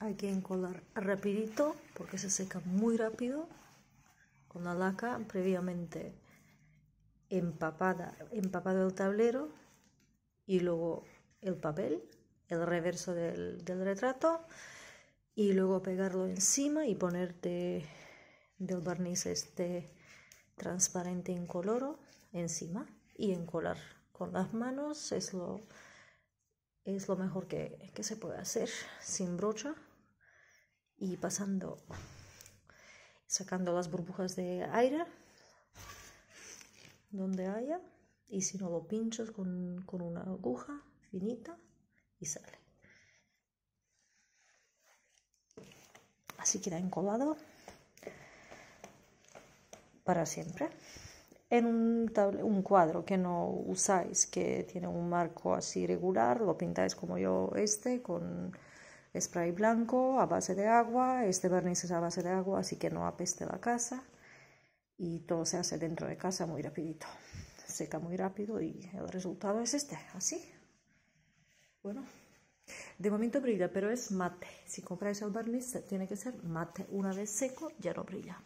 hay que encolar rapidito porque se seca muy rápido con la laca previamente empapada, empapado el tablero y luego el papel, el reverso del, del retrato y luego pegarlo encima y ponerte del barniz este transparente incoloro encima y encolar con las manos es lo es lo mejor que, se puede hacer sin brocha y pasando, sacando las burbujas de aire donde haya y si no lo pinchas con, con una aguja finita y sale. Así queda encolado para siempre en un, cuadro que no usáis, que tiene un marco así regular, lo pintáis como yo este, con spray blanco a base de agua, este barniz es a base de agua, así que no apeste la casa y todo se hace dentro de casa muy rapidito, seca muy rápido y el resultado es este, así. Bueno, de momento brilla, pero es mate. Si compráis el barniz tiene que ser mate. Una vez seco ya no brilla.